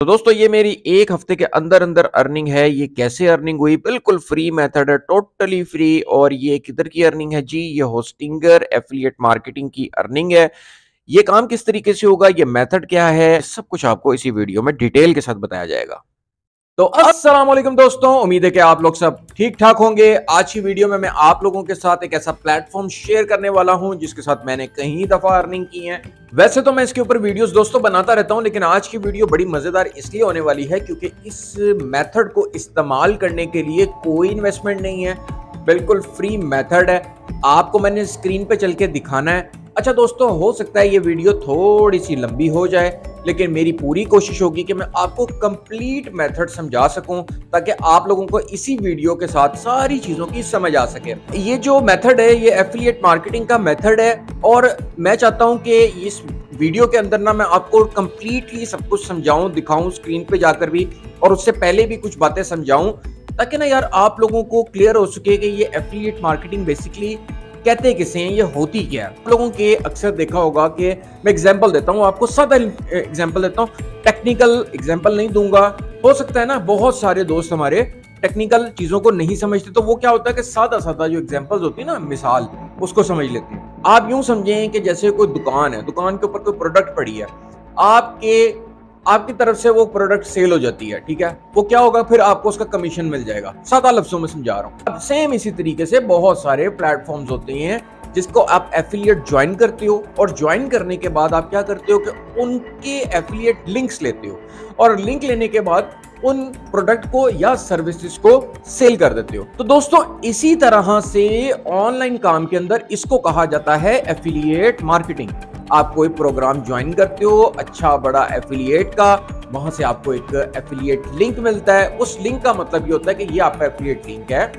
तो दोस्तों ये मेरी एक हफ्ते के अंदर अंदर अर्निंग है ये कैसे अर्निंग हुई बिल्कुल फ्री मेथड है टोटली फ्री और ये किधर की अर्निंग है जी ये होस्टिंगर एफिलियट मार्केटिंग की अर्निंग है ये काम किस तरीके से होगा ये मेथड क्या है सब कुछ आपको इसी वीडियो में डिटेल के साथ बताया जाएगा तो अस्सलाम वालेकुम दोस्तों उम्मीद है कि आप लोग सब ठीक ठाक होंगे आज की वीडियो में मैं आप लोगों के साथ एक ऐसा प्लेटफॉर्म शेयर करने वाला हूं जिसके साथ मैंने कई दफा अर्निंग की है वैसे तो मैं इसके ऊपर वीडियोस दोस्तों बनाता रहता हूं लेकिन आज की वीडियो बड़ी मजेदार इसलिए होने वाली है क्योंकि इस मेथड को इस्तेमाल करने के लिए कोई इन्वेस्टमेंट नहीं है बिल्कुल फ्री मेथड है आपको मैंने स्क्रीन पे चल के दिखाना है अच्छा दोस्तों हो सकता है ये वीडियो थोड़ी सी लंबी हो जाए लेकिन मेरी पूरी कोशिश होगी कि मैं आपको कंप्लीट मेथड समझा सकूं ताकि आप लोगों को इसी वीडियो के साथ सारी चीज़ों की समझ आ सके ये जो मेथड है ये एफिलियट मार्केटिंग का मेथड है और मैं चाहता हूं कि इस वीडियो के अंदर ना मैं आपको कंप्लीटली सब कुछ समझाऊं दिखाऊं स्क्रीन पे जाकर भी और उससे पहले भी कुछ बातें समझाऊं ताकि ना यार आप लोगों को क्लियर हो सके कि ये एफिलिएट मार्केटिंग बेसिकली कहते किसे हैं ये होती क्या है लोगों के अक्सर देखा होगा कि मैं एग्जाम्पल देता हूँ आपको सादा एग्जाम्पल देता हूँ टेक्निकल एग्जाम्पल नहीं दूंगा हो सकता है ना बहुत सारे दोस्त हमारे टेक्निकल चीज़ों को नहीं समझते तो वो क्या होता है कि सादा सादा जो एग्जाम्पल्स होती है ना मिसाल उसको समझ लेते हैं आप यूं समझें कि जैसे कोई दुकान है दुकान के ऊपर कोई प्रोडक्ट पड़ी है आपके आपकी तरफ से वो प्रोडक्ट सेल हो जाती है ठीक है वो क्या होगा फिर आपको उसका कमीशन मिल जाएगा सादा लफ्जों में समझा रहा हूँ अब सेम इसी तरीके से बहुत सारे प्लेटफॉर्म होते हैं जिसको आप एफिलियट ज्वाइन करते हो और ज्वाइन करने के बाद आप क्या करते हो कि उनके एफिलियट लिंक्स लेते हो और लिंक लेने के बाद उन प्रोडक्ट को या सर्विसेज को सेल कर देते हो तो दोस्तों इसी तरह से ऑनलाइन काम के अंदर इसको कहा जाता है एफिलिएट मार्केटिंग आप कोई प्रोग्राम ज्वाइन करते हो अच्छा बड़ा एफिलिएट का वहां से आपको एक एफिलिएट लिंक मिलता है उस लिंक का मतलब ये होता है कि ये आपका एफिलिएट लिंक है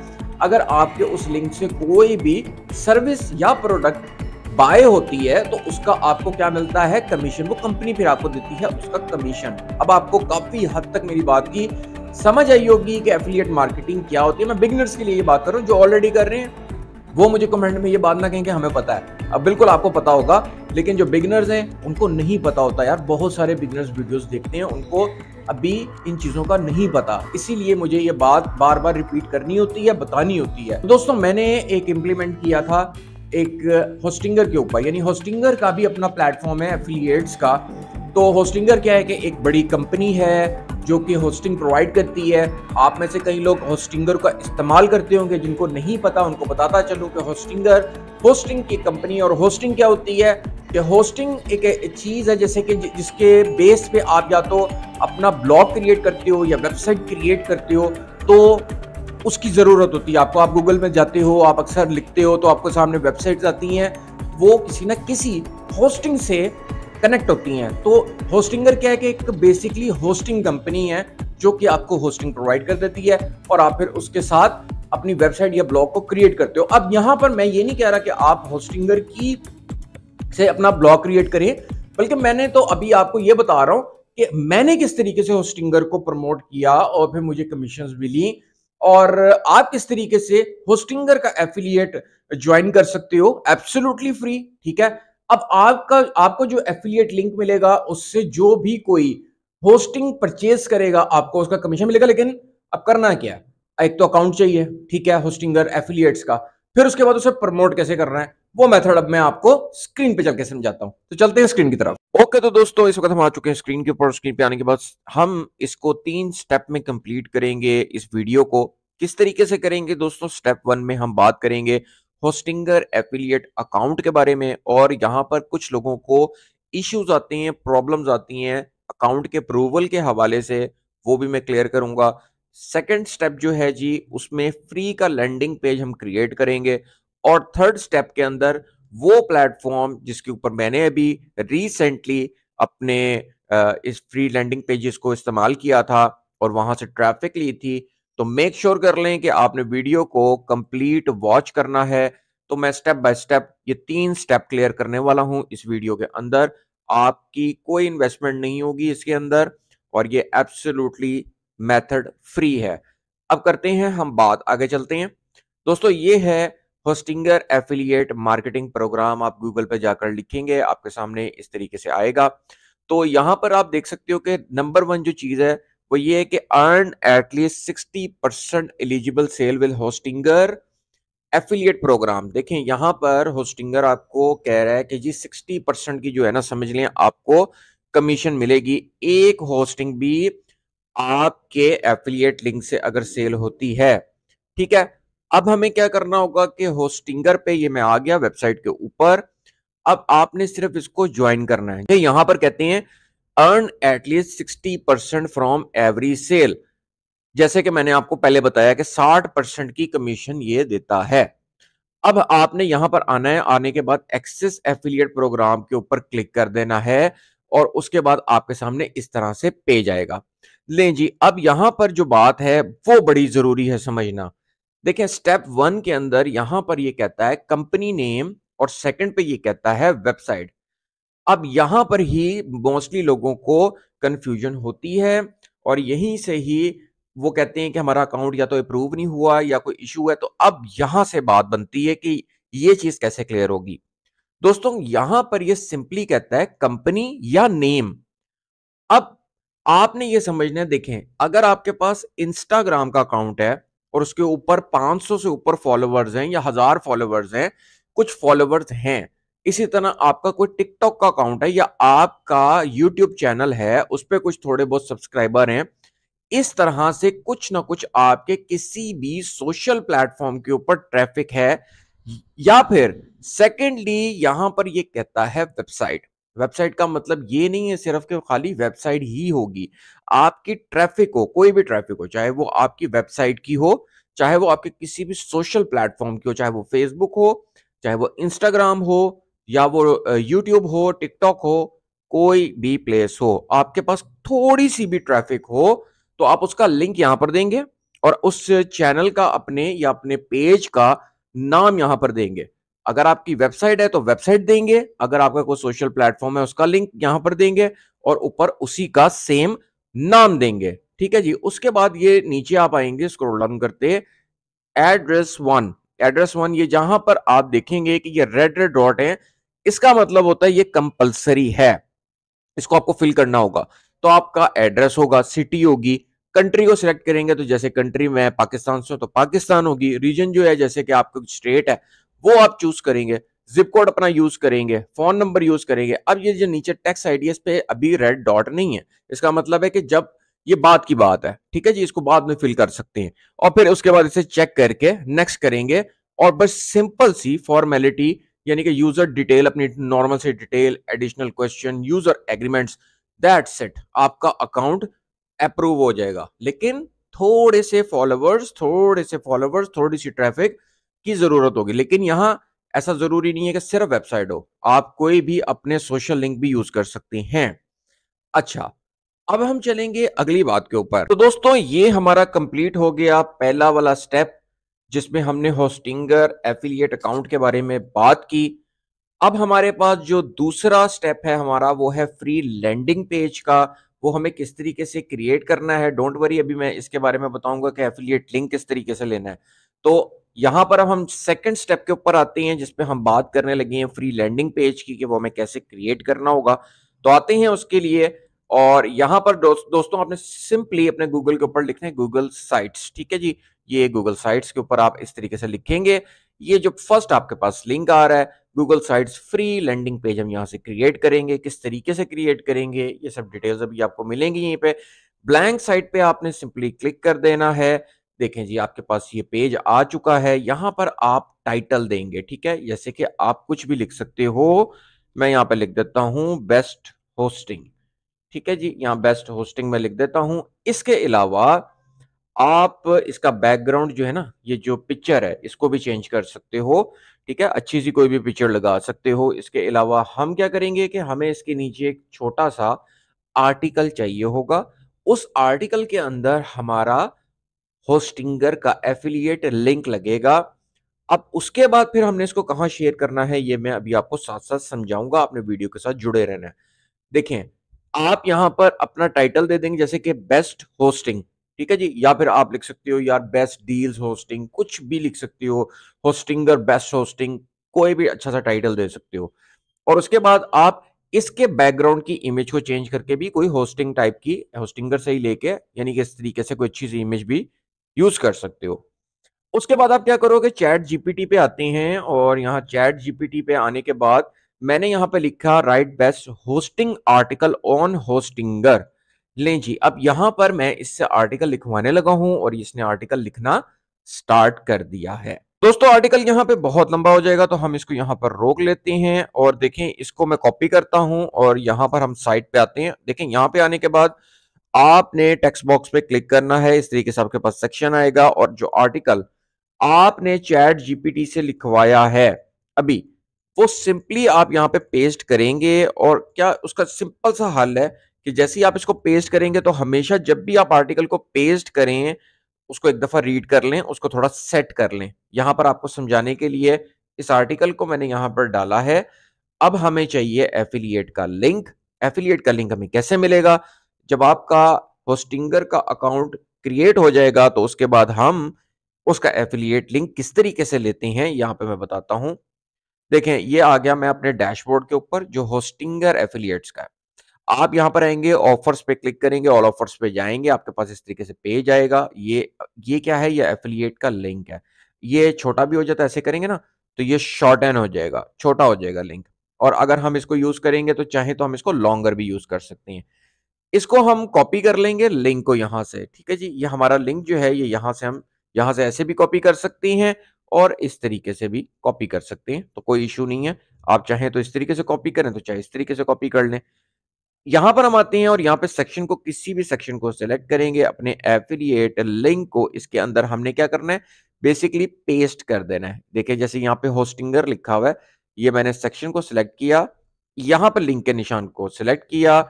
अगर आपके उस लिंक से कोई भी सर्विस या प्रोडक्ट बाय होती है तो उसका आपको क्या मिलता है कमीशन वो कंपनी फिर आपको देती है उसका कमीशन अब आपको काफी हद तक मेरी बात की समझ आई होगी कि एफिलियट मार्केटिंग क्या होती है मैं बिगनर्स के लिए ये बात कर रहा हूँ जो ऑलरेडी कर रहे हैं वो मुझे कमेंट में ये बात ना कहें कि हमें पता है अब बिल्कुल आपको पता होगा लेकिन जो बिगनर्स हैं उनको नहीं पता होता यार बहुत सारे बिगनर्स वीडियोस देखते हैं उनको अभी इन चीज़ों का नहीं पता इसीलिए मुझे ये बात बार बार रिपीट करनी होती है बतानी होती है दोस्तों मैंने एक इम्प्लीमेंट किया था एक होस्टिंगर के ऊपर यानी होस्टिंगर का भी अपना प्लेटफॉर्म है एफिलिएट्स का तो होस्टिंगर क्या है कि एक बड़ी कंपनी है जो कि होस्टिंग प्रोवाइड करती है आप में से कई लोग होस्टिंगर का इस्तेमाल करते होंगे जिनको नहीं पता उनको बताता चलूँ कि होस्टिंगर होस्टिंग की कंपनी और होस्टिंग क्या होती है कि होस्टिंग एक चीज़ है जैसे कि जिसके बेस पे आप या तो अपना ब्लॉग क्रिएट करते हो या वेबसाइट क्रिएट करते हो तो उसकी ज़रूरत होती है आपको आप गूगल में जाते हो आप अक्सर लिखते हो तो आपको सामने वेबसाइट्स आती हैं वो किसी ना किसी होस्टिंग से कनेक्ट होती हैं तो होस्टिंगर क्या है कि एक बेसिकली होस्टिंग कंपनी है जो कि आपको होस्टिंग प्रोवाइड कर देती है और आप फिर उसके साथ अपनी वेबसाइट या ब्लॉग को क्रिएट करते हो अब यहाँ पर मैं ये नहीं कह रहा कि आप होस्टिंगर की से अपना ब्लॉग क्रिएट करें बल्कि मैंने तो अभी आपको ये बता रहा हूँ कि मैंने किस तरीके से होस्टिंगर को प्रमोट किया और फिर मुझे कमीशन भी ली और आप इस तरीके से होस्टिंगर का एफिलिएट ज्वाइन कर सकते हो एब्सोल्युटली फ्री ठीक है अब आपका आपको जो एफिलिएट लिंक मिलेगा उससे जो भी कोई होस्टिंग परचेज करेगा आपको उसका कमीशन मिलेगा लेकिन अब करना क्या एक तो अकाउंट चाहिए ठीक है होस्टिंगर एफिलियट्स का फिर उसके बाद उसे प्रमोट कैसे करना है वो मेथड अब मैं आपको स्क्रीन पे चल के समझाता हूं तो चलते हैं स्क्रीन की तरफ ओके okay, तो दोस्तों इस वक्त हम आ चुके हैं स्क्रीन के ऊपर स्क्रीन पे आने के बाद हम इसको तीन स्टेप में कंप्लीट करेंगे इस वीडियो को किस तरीके से करेंगे दोस्तों स्टेप वन में हम बात करेंगे होस्टिंगर एफिलिएट अकाउंट के बारे में और यहां पर कुछ लोगों को इश्यूज आते हैं प्रॉब्लम्स आती हैं अकाउंट के अप्रूवल के हवाले से वो भी मैं क्लियर करूंगा सेकेंड स्टेप जो है जी उसमें फ्री का लैंडिंग पेज हम क्रिएट करेंगे और थर्ड स्टेप के अंदर वो प्लेटफॉर्म जिसके ऊपर मैंने अभी रिसेंटली अपने इस फ्री लैंडिंग पेजेस को इस्तेमाल किया था और वहां से ट्रैफिक ली थी तो मेक श्योर sure कर लें कि आपने वीडियो को कंप्लीट वॉच करना है तो मैं स्टेप बाय स्टेप ये तीन स्टेप क्लियर करने वाला हूं इस वीडियो के अंदर आपकी कोई इन्वेस्टमेंट नहीं होगी इसके अंदर और ये एब्सोल्युटली मेथड फ्री है अब करते हैं हम बात आगे चलते हैं दोस्तों ये है होस्टिंगर एफिलिएट मार्केटिंग प्रोग्राम आप गूगल पर जाकर लिखेंगे आपके सामने इस तरीके से आएगा तो यहां पर आप देख सकते हो कि नंबर वन जो चीज़ है वो ये है कि earn at least sixty percent eligible sale will Hostinger affiliate program देखें यहां पर होस्टिंगर आपको कह रहा है कि जी सिक्सटी परसेंट की जो है ना समझ लें आपको कमीशन मिलेगी एक होस्टिंग भी आपके एफिलिएट लिंक से अगर सेल होती है ठीक है अब हमें क्या करना होगा कि होस्टिंगर पे ये मैं आ गया वेबसाइट के ऊपर अब आपने सिर्फ इसको ज्वाइन करना है यहां पर कहते हैं earn at least sixty percent from every sale जैसे कि मैंने आपको पहले बताया कि साठ परसेंट की कमीशन ये देता है अब आपने यहां पर आना है आने के बाद एक्सेस एफिलियट प्रोग्राम के ऊपर क्लिक कर देना है और उसके बाद आपके सामने इस तरह से पेज आएगा ले जी अब यहां पर जो बात है वो बड़ी जरूरी है समझना देखें स्टेप वन के अंदर यहां पर ये कहता है कंपनी नेम और सेकंड पे ये कहता है वेबसाइट अब यहां पर ही मोस्टली लोगों को कंफ्यूजन होती है और यहीं से ही वो कहते हैं कि हमारा अकाउंट या तो अप्रूव नहीं हुआ या कोई इशू है तो अब यहां से बात बनती है कि ये चीज कैसे क्लियर होगी दोस्तों यहां पर ये सिंपली कहता है कंपनी या नेम अब आपने ये समझना देखें अगर आपके पास इंस्टाग्राम का अकाउंट है और उसके ऊपर 500 से ऊपर फॉलोवर्स हैं या हजार फॉलोवर्स हैं कुछ फॉलोवर्स हैं इसी तरह आपका कोई टिकटॉक का अकाउंट है या आपका यूट्यूब चैनल है उस पर कुछ थोड़े बहुत सब्सक्राइबर हैं इस तरह से कुछ ना कुछ आपके किसी भी सोशल प्लेटफॉर्म के ऊपर ट्रैफिक है या फिर सेकेंडली यहां पर यह कहता है वेबसाइट वेबसाइट का मतलब ये नहीं है सिर्फ कि खाली वेबसाइट ही होगी आपकी ट्रैफिक हो कोई भी ट्रैफिक हो चाहे वो आपकी वेबसाइट की हो चाहे वो आपके किसी भी सोशल प्लेटफॉर्म की हो चाहे वो फेसबुक हो चाहे वो इंस्टाग्राम हो या वो यूट्यूब हो टिकटॉक हो कोई भी प्लेस हो आपके पास थोड़ी सी भी ट्रैफिक हो तो आप उसका लिंक यहां पर देंगे और उस चैनल का अपने या अपने पेज का नाम यहां पर देंगे अगर आपकी वेबसाइट है तो वेबसाइट देंगे अगर आपका कोई सोशल प्लेटफॉर्म है उसका लिंक यहां पर देंगे और ऊपर उसी का सेम नाम देंगे ठीक है जी उसके बाद ये नीचे आप आएंगे स्क्रोल डाउन करते एड्रेस वन एड्रेस वन ये जहां पर आप देखेंगे कि ये रेड रेड डॉट है इसका मतलब होता है ये कंपलसरी है इसको आपको फिल करना होगा तो आपका एड्रेस होगा सिटी होगी कंट्री को सिलेक्ट करेंगे तो जैसे कंट्री में पाकिस्तान से तो पाकिस्तान होगी रीजन जो है जैसे कि आपका स्टेट है वो आप चूज करेंगे जिप कोड अपना यूज करेंगे फोन नंबर यूज करेंगे अब ये जो नीचे टैक्स आईडी पे अभी रेड डॉट नहीं है इसका मतलब है कि जब ये बात की बात है ठीक है जी इसको बाद में फिल कर सकते हैं और फिर उसके बाद इसे चेक करके नेक्स्ट करेंगे और बस सिंपल सी फॉर्मेलिटी यानी कि यूजर डिटेल अपनी नॉर्मल से detail additional question user agreements that set आपका अकाउंट अप्रूव हो जाएगा लेकिन थोड़े से फॉलोअर्स थोड़े से फॉलोअर्स थोड़ी सी ट्रैफिक की जरूरत होगी लेकिन यहाँ ऐसा जरूरी नहीं है कि सिर्फ वेबसाइट हो आप कोई भी अपने सोशल लिंक भी यूज कर सकते हैं अच्छा अब हम चलेंगे अगली बात के ऊपर तो दोस्तों ये हमारा कंप्लीट हो गया पहला वाला स्टेप जिसमें हमने होस्टिंगर एफिलियट अकाउंट के बारे में बात की अब हमारे पास जो दूसरा स्टेप है हमारा वो है फ्री लैंडिंग पेज का वो हमें किस तरीके से क्रिएट करना है डोंट वरी अभी मैं इसके बारे में बताऊंगा कि एफिलियट लिंक किस तरीके से लेना है तो यहाँ पर अब हम सेकंड स्टेप के ऊपर आते हैं जिसपे हम बात करने लगे हैं फ्री लैंडिंग पेज की कि वो हमें कैसे क्रिएट करना होगा तो आते हैं उसके लिए और यहाँ पर दो, दोस्तों आपने सिंपली अपने गूगल के ऊपर लिखना है गूगल साइट्स ठीक है जी ये गूगल साइट्स के ऊपर आप इस तरीके से लिखेंगे ये जो फर्स्ट आपके पास लिंक आ रहा है Google sites free landing page हम यहाँ से क्रिएट करेंगे किस तरीके से क्रिएट करेंगे ये सब डिटेल्स अभी आपको मिलेंगी यहीं पे ब्लैंक साइट पे आपने सिंपली क्लिक कर देना है देखें जी आपके पास ये पेज आ चुका है यहां पर आप टाइटल देंगे ठीक है जैसे कि आप कुछ भी लिख सकते हो मैं यहाँ पर लिख देता हूं बेस्ट होस्टिंग ठीक है जी यहाँ बेस्ट होस्टिंग में लिख देता हूं इसके अलावा आप इसका बैकग्राउंड जो है ना ये जो पिक्चर है इसको भी चेंज कर सकते हो ठीक है अच्छी सी कोई भी पिक्चर लगा सकते हो इसके अलावा हम क्या करेंगे कि हमें इसके नीचे एक छोटा सा आर्टिकल चाहिए होगा उस आर्टिकल के अंदर हमारा होस्टिंगर का एफिलिएट लिंक लगेगा अब उसके बाद फिर हमने इसको कहाँ शेयर करना है ये मैं अभी आपको साथ साथ समझाऊंगा आपने वीडियो के साथ जुड़े रहना है देखें आप यहां पर अपना टाइटल दे देंगे जैसे कि बेस्ट होस्टिंग ठीक है जी या फिर आप लिख सकते हो यार बेस्ट डील्स होस्टिंग कुछ भी लिख सकते हो होस्टिंगर बेस्ट होस्टिंग कोई भी अच्छा सा टाइटल दे सकते हो और उसके बाद आप इसके बैकग्राउंड की इमेज को चेंज करके भी कोई होस्टिंग टाइप की होस्टिंगर से ही लेके यानी कि इस तरीके से कोई अच्छी सी इमेज भी यूज कर सकते हो उसके बाद आप क्या करोगे चैट जीपीटी पे आते हैं और यहाँ चैट जीपीटी पे आने के बाद मैंने यहाँ पे लिखा write best hosting article on Hostinger ले जी अब यहाँ पर मैं इससे आर्टिकल लिखवाने लगा हूं और इसने आर्टिकल लिखना स्टार्ट कर दिया है दोस्तों आर्टिकल यहाँ पे बहुत लंबा हो जाएगा तो हम इसको यहाँ पर रोक लेते हैं और देखें इसको मैं कॉपी करता हूं और यहाँ पर हम साइट पे आते हैं देखें यहाँ पे आने के बाद आपने टेक्स्ट बॉक्स पे क्लिक करना है इस तरीके से आपके पास सेक्शन आएगा और जो आर्टिकल आपने चैट जीपीटी से लिखवाया है अभी वो सिंपली आप यहाँ पे पेस्ट करेंगे और क्या उसका सिंपल सा हल है कि जैसे ही आप इसको पेस्ट करेंगे तो हमेशा जब भी आप आर्टिकल को पेस्ट करें उसको एक दफा रीड कर लें उसको थोड़ा सेट कर लें यहां पर आपको समझाने के लिए इस आर्टिकल को मैंने यहां पर डाला है अब हमें चाहिए एफिलिएट का लिंक एफिलिएट का लिंक हमें कैसे मिलेगा जब आपका होस्टिंगर का अकाउंट क्रिएट हो जाएगा तो उसके बाद हम उसका एफिलिएट लिंक किस तरीके से लेते हैं यहाँ पे मैं बताता हूँ देखें ये आ गया मैं अपने डैशबोर्ड के ऊपर जो होस्टिंगर एफिलियट्स का है आप यहाँ पर आएंगे ऑफर्स पे क्लिक करेंगे ऑल ऑफर्स पे जाएंगे आपके पास इस तरीके से पेज आएगा ये ये क्या है ये एफिलियट का लिंक है ये छोटा भी हो जाता है ऐसे करेंगे ना तो ये शॉर्ट एन हो जाएगा छोटा हो जाएगा लिंक और अगर हम इसको यूज करेंगे तो चाहे तो हम इसको लॉन्गर भी यूज कर सकते हैं इसको हम कॉपी कर लेंगे लिंक को यहां से ठीक है जी ये हमारा लिंक जो है ये यहां से हम यहां से ऐसे भी कॉपी कर सकती हैं और इस तरीके से भी कॉपी कर सकते हैं तो कोई इश्यू नहीं है आप चाहें तो इस तरीके से कॉपी करें तो चाहे इस तरीके से कॉपी कर लें यहां पर हम आते हैं और यहां पर सेक्शन को किसी भी सेक्शन को सिलेक्ट करेंगे अपने एफिलियट लिंक को इसके अंदर हमने क्या करना है बेसिकली पेस्ट कर देना है देखिए जैसे यहाँ पे होस्टिंगर लिखा हुआ है ये मैंने सेक्शन को सिलेक्ट किया यहां पर लिंक के निशान को सिलेक्ट किया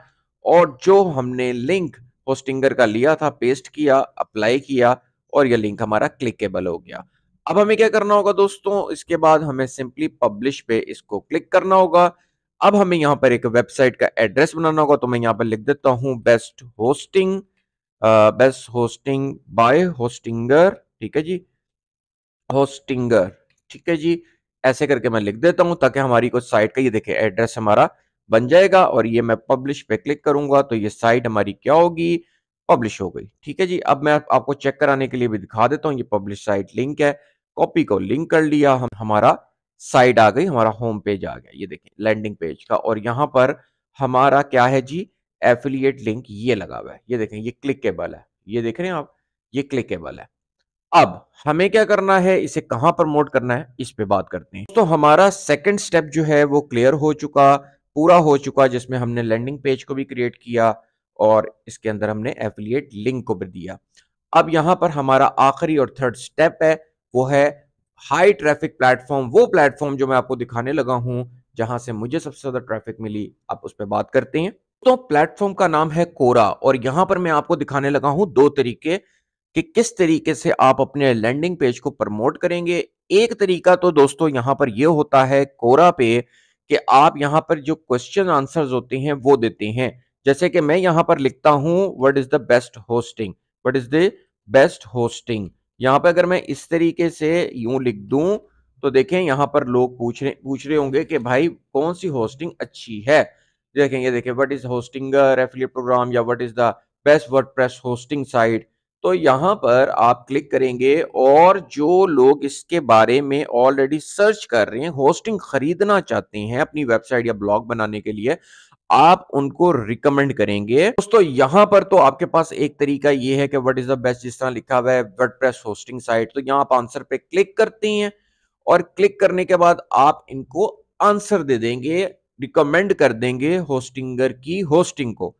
और जो हमने लिंक होस्टिंगर का लिया था पेस्ट किया अप्लाई किया और यह लिंक हमारा क्लिकेबल हो गया अब हमें क्या करना होगा दोस्तों इसके बाद हमें सिंपली पब्लिश पे इसको क्लिक करना होगा अब हमें यहाँ पर एक वेबसाइट का एड्रेस बनाना होगा तो मैं यहाँ पर लिख देता हूँ best hosting best hosting by Hostinger ठीक है जी होस्टिंगर ठीक है जी ऐसे करके मैं लिख देता हूँ ताकि हमारी कुछ साइट का ये देखे एड्रेस हमारा बन जाएगा और ये मैं पब्लिश पे क्लिक करूंगा तो ये साइट हमारी क्या होगी पब्लिश हो गई ठीक है जी अब मैं आपको चेक कराने के लिए भी दिखा देता हूँ ये पब्लिश साइट लिंक है कॉपी को लिंक कर लिया हम हमारा साइट आ गई हमारा होम पेज आ गया ये देखें लैंडिंग पेज का और यहाँ पर हमारा क्या है जी एफिलिएट लिंक ये लगा हुआ है ये देखें ये क्लिकेबल है ये देख रहे हैं आप ये क्लिकेबल है अब हमें क्या करना है इसे कहाँ प्रमोट करना है इस पे बात करते हैं तो हमारा सेकंड स्टेप जो है वो क्लियर हो चुका पूरा हो चुका जिसमें हमने लैंडिंग पेज को भी क्रिएट किया और इसके अंदर हमने एफिलिएट लिंक को भी दिया अब यहाँ पर हमारा आखिरी और थर्ड स्टेप है वो है हाई ट्रैफिक प्लेटफॉर्म वो प्लेटफॉर्म जो मैं आपको दिखाने लगा हूँ जहां से मुझे सबसे ज़्यादा ट्रैफिक मिली आप उस पर बात करते हैं तो प्लेटफॉर्म का नाम है कोरा और यहां पर मैं आपको दिखाने लगा हूं दो तरीके कि किस तरीके से आप अपने लैंडिंग पेज को प्रमोट करेंगे एक तरीका तो दोस्तों यहां पर यह होता है कोरा पे कि आप यहाँ पर जो क्वेश्चन आंसर होते हैं वो देते हैं जैसे कि मैं यहाँ पर लिखता हूँ what is the best hosting what is the best hosting यहाँ पर अगर मैं इस तरीके से यूं लिख दूं तो देखें यहाँ पर लोग पूछ रहे पूछ रहे होंगे कि भाई कौन सी होस्टिंग अच्छी है देखें ये देखें वट इज़ होस्टिंग प्रोग्राम या what is the best word hosting site तो यहाँ पर आप क्लिक करेंगे और जो लोग इसके बारे में ऑलरेडी सर्च कर रहे हैं होस्टिंग खरीदना चाहते हैं अपनी वेबसाइट या ब्लॉग बनाने के लिए आप उनको रिकमेंड करेंगे दोस्तों यहां पर तो आपके पास एक तरीका यह है कि व्हाट इज द बेस्ट जिस तरह लिखा हुआ है प्रेस होस्टिंग साइट तो यहाँ आप आंसर पे क्लिक करते हैं और क्लिक करने के बाद आप इनको आंसर दे देंगे रिकमेंड कर देंगे होस्टिंगर की होस्टिंग को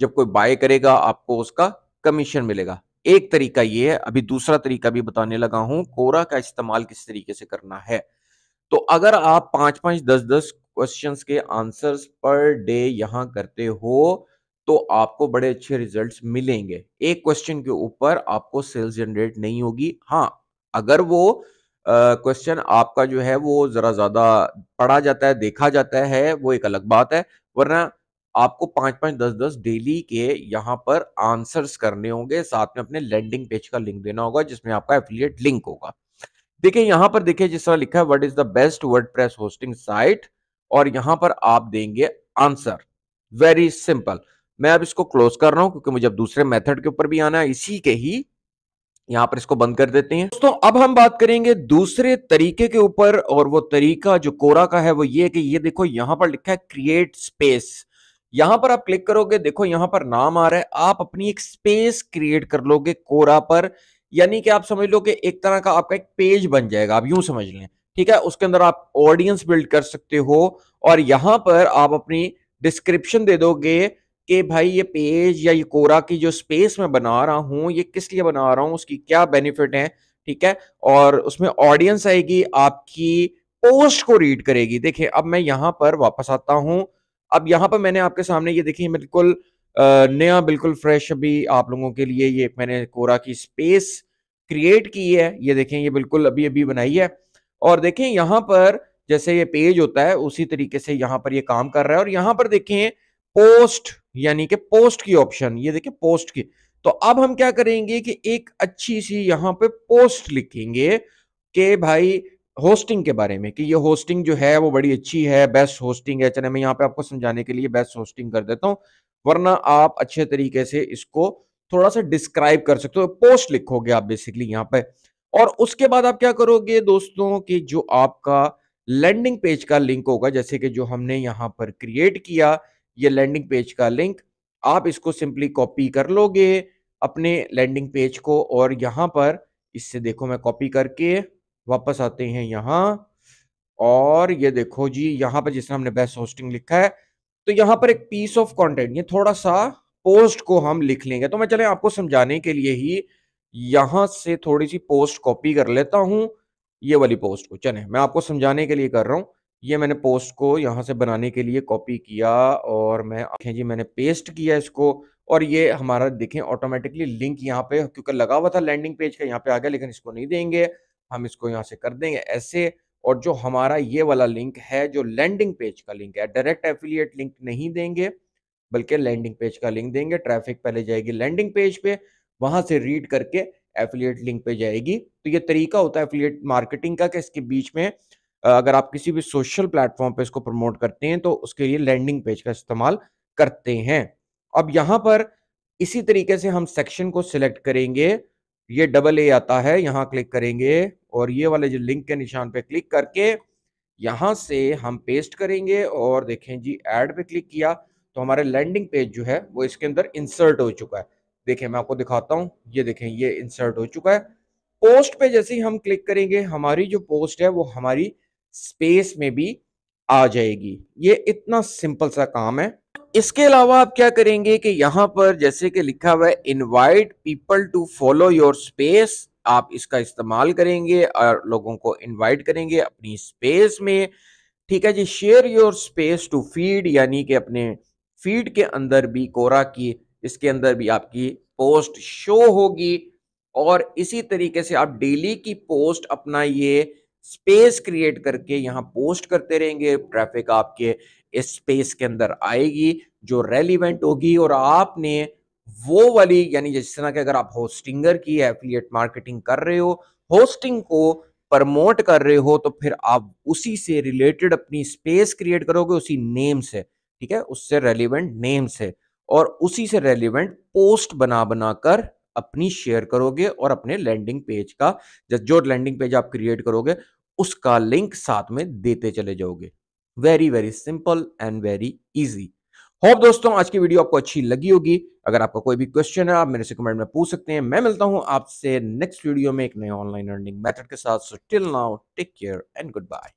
जब कोई बाय करेगा आपको उसका कमीशन मिलेगा एक तरीका ये है अभी दूसरा तरीका भी बताने लगा हूं कोरा का इस्तेमाल किस तरीके से करना है तो अगर आप पांच पांच दस दस क्वेश्चंस के आंसर्स पर डे यहां करते हो तो आपको बड़े अच्छे रिजल्ट्स मिलेंगे एक क्वेश्चन के ऊपर आपको सेल्स जनरेट नहीं होगी हाँ अगर वो क्वेश्चन uh, आपका जो है वो जरा ज्यादा पढ़ा जाता है देखा जाता है वो एक अलग बात है वरना आपको पांच पांच दस दस डेली के यहाँ पर आंसर्स करने होंगे साथ में अपने लैंडिंग पेज का लिंक देना होगा जिसमें आपका एफिलियट लिंक होगा देखिए यहां पर देखिए जिस तरह लिखा है what is the best word hosting site और यहां पर आप देंगे आंसर वेरी सिंपल मैं अब इसको क्लोज कर रहा हूं क्योंकि मुझे अब दूसरे मेथड के ऊपर भी आना है इसी के ही यहां पर इसको बंद कर देते हैं दोस्तों अब हम बात करेंगे दूसरे तरीके के ऊपर और वो तरीका जो कोरा का है वो ये कि ये देखो यहां पर लिखा है क्रिएट स्पेस यहां पर आप क्लिक करोगे देखो यहां पर नाम आ रहा है आप अपनी एक स्पेस क्रिएट कर लोगे कोरा पर यानी कि आप समझ लो कि एक तरह का आपका एक पेज बन जाएगा आप यूं समझ लें ठीक है उसके अंदर आप ऑडियंस बिल्ड कर सकते हो और यहां पर आप अपनी डिस्क्रिप्शन दे दोगे कि भाई ये पेज या ये कोरा की जो स्पेस मैं बना रहा हूं ये किस लिए बना रहा हूं उसकी क्या बेनिफिट है ठीक है और उसमें ऑडियंस आएगी आपकी पोस्ट को रीड करेगी देखिए अब मैं यहां पर वापस आता हूं अब यहाँ पर मैंने आपके सामने ये देखिए बिल्कुल नया बिल्कुल फ्रेश अभी आप लोगों के लिए ये मैंने कोरा की स्पेस क्रिएट की है ये देखें ये बिल्कुल अभी अभी बनाई है और देखें यहाँ पर जैसे ये पेज होता है उसी तरीके से यहाँ पर ये काम कर रहा है और यहाँ पर देखें पोस्ट यानी कि पोस्ट की ऑप्शन ये देखें पोस्ट की तो अब हम क्या करेंगे कि एक अच्छी सी यहाँ पे पोस्ट लिखेंगे के भाई होस्टिंग के बारे में कि ये होस्टिंग जो है वो बड़ी अच्छी है बेस्ट होस्टिंग है चले मैं यहाँ पे आपको समझाने के लिए बेस्ट होस्टिंग कर देता हूँ वरना आप अच्छे तरीके से इसको थोड़ा सा डिस्क्राइब कर सकते हो पोस्ट लिखोगे आप बेसिकली यहाँ पे और उसके बाद आप क्या करोगे दोस्तों कि जो आपका लैंडिंग पेज का लिंक होगा जैसे कि जो हमने यहाँ पर क्रिएट किया ये लैंडिंग पेज का लिंक आप इसको सिंपली कॉपी कर लोगे अपने लैंडिंग पेज को और यहाँ पर इससे देखो मैं कॉपी करके वापस आते हैं यहाँ और ये देखो जी यहाँ पर जिसने हमने बेस्ट होस्टिंग लिखा है तो यहाँ पर एक पीस ऑफ कंटेंट ये थोड़ा सा पोस्ट को हम लिख लेंगे तो मैं चले आपको समझाने के लिए ही यहां से थोड़ी सी पोस्ट कॉपी कर लेता हूं ये वाली पोस्ट को चले मैं आपको समझाने के लिए कर रहा हूं ये मैंने पोस्ट को यहां से बनाने के लिए कॉपी किया और मैं आखें जी मैंने पेस्ट किया इसको और ये हमारा देखें ऑटोमेटिकली लिंक यहाँ पे क्योंकि लगा हुआ था लैंडिंग पेज का यहाँ पे आ गया लेकिन इसको नहीं देंगे हम इसको यहाँ से कर देंगे ऐसे और जो हमारा ये वाला लिंक है जो लैंडिंग पेज का लिंक है डायरेक्ट एफिलिएट लिंक नहीं देंगे बल्कि लैंडिंग पेज का लिंक देंगे ट्रैफिक पहले जाएगी लैंडिंग पेज पे वहां से रीड करके एफिलिएट लिंक पे जाएगी तो ये तरीका होता है एफिलिएट मार्केटिंग का कि इसके बीच में अगर आप किसी भी सोशल प्लेटफॉर्म पे इसको प्रमोट करते हैं तो उसके लिए लैंडिंग पेज का इस्तेमाल करते हैं अब यहाँ पर इसी तरीके से हम सेक्शन को सिलेक्ट करेंगे ये डबल ए आता है यहाँ क्लिक करेंगे और ये वाले जो लिंक के निशान पे क्लिक करके यहाँ से हम पेस्ट करेंगे और देखें जी ऐड पे क्लिक किया तो हमारे लैंडिंग पेज जो है वो इसके अंदर इंसर्ट हो चुका है देखें मैं आपको दिखाता हूँ ये देखें ये इंसर्ट हो चुका है पोस्ट पे जैसे ही हम क्लिक करेंगे हमारी जो पोस्ट है वो हमारी स्पेस में भी आ जाएगी ये इतना सिंपल सा काम है इसके अलावा आप क्या करेंगे कि यहां पर जैसे कि लिखा हुआ है invite people to follow your space आप इसका इस्तेमाल करेंगे और लोगों को इनवाइट करेंगे अपनी स्पेस में ठीक है जी share your space to feed यानी कि अपने फीड के अंदर भी कोरा की इसके अंदर भी आपकी पोस्ट शो होगी और इसी तरीके से आप डेली की पोस्ट अपना ये स्पेस क्रिएट करके यहाँ पोस्ट करते रहेंगे ट्रैफिक आपके इस स्पेस के अंदर आएगी जो रेलिवेंट होगी और आपने वो वाली यानी जिस तरह के अगर आप होस्टिंगर की एफिलियट मार्केटिंग कर रहे हो होस्टिंग को प्रमोट कर रहे हो तो फिर आप उसी से रिलेटेड अपनी स्पेस क्रिएट करोगे उसी नेम से ठीक है उससे रेलिवेंट नेम से और उसी से रेलिवेंट पोस्ट बना बना कर अपनी शेयर करोगे और अपने लैंडिंग पेज का जो लैंडिंग पेज आप क्रिएट करोगे उसका लिंक साथ में देते चले जाओगे very very simple and very easy hope दोस्तों आज की वीडियो आपको अच्छी लगी होगी अगर आपका कोई भी क्वेश्चन है आप मेरे से कमेंट में पूछ सकते हैं मैं मिलता हूं आपसे नेक्स्ट वीडियो में एक नए ऑनलाइन अर्निंग मेथड के साथ so till now take care and good bye